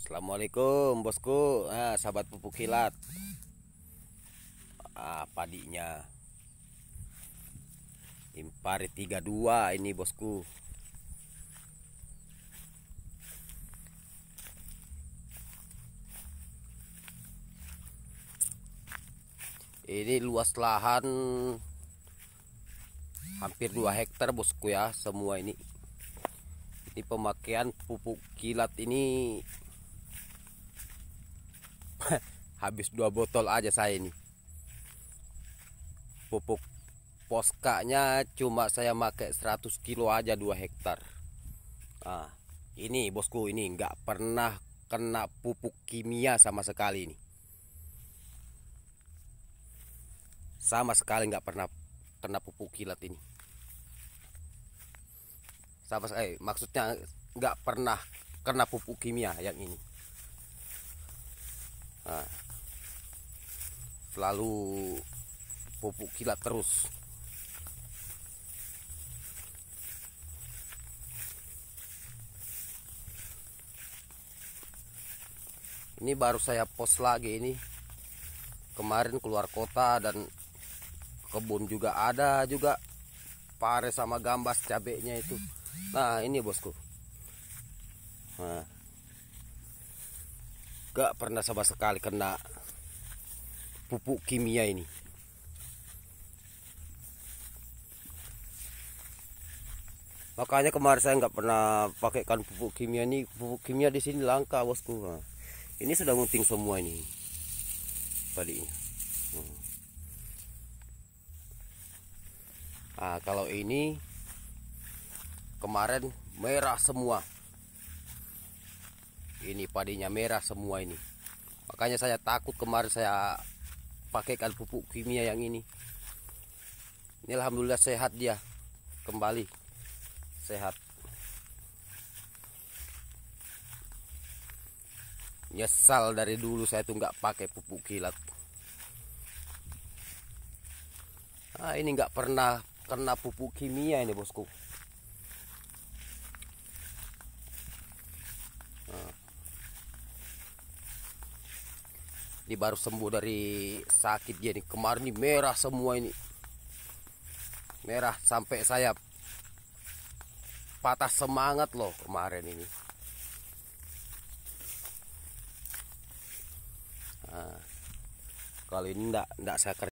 Assalamualaikum bosku nah, sahabat pupuk kilat ah, padinya impari 32 ini bosku ini luas lahan hampir 2 hektar bosku ya semua ini ini pemakaian pupuk kilat ini habis dua botol aja saya ini pupuk poskanya cuma saya pakai 100 kilo aja 2 hektar ah ini bosku ini nggak pernah kena pupuk kimia sama sekali ini sama sekali nggak pernah kena pupuk kilat ini sama eh maksudnya nggak pernah kena pupuk kimia yang ini nah, selalu pupuk kilat terus ini baru saya post lagi ini kemarin keluar kota dan kebun juga ada juga pare sama gambas cabenya itu nah ini bosku nah gak pernah sama sekali kena pupuk kimia ini makanya kemarin saya nggak pernah pakaikan pupuk kimia ini pupuk kimia di sini langka bosku ini sudah munting semua ini kali nah hmm. kalau ini kemarin merah semua ini padinya merah semua ini makanya saya takut kemarin saya pakaikan pupuk kimia yang ini ini alhamdulillah sehat dia kembali sehat nyesal dari dulu saya tuh nggak pakai pupuk kilat nah ini nggak pernah kena pupuk kimia ini bosku Ini baru sembuh dari sakit dia nih. Kemarin ini merah semua ini. Merah sampai sayap. Patah semangat loh kemarin ini. Nah, kalau ini enggak, enggak saya kerja.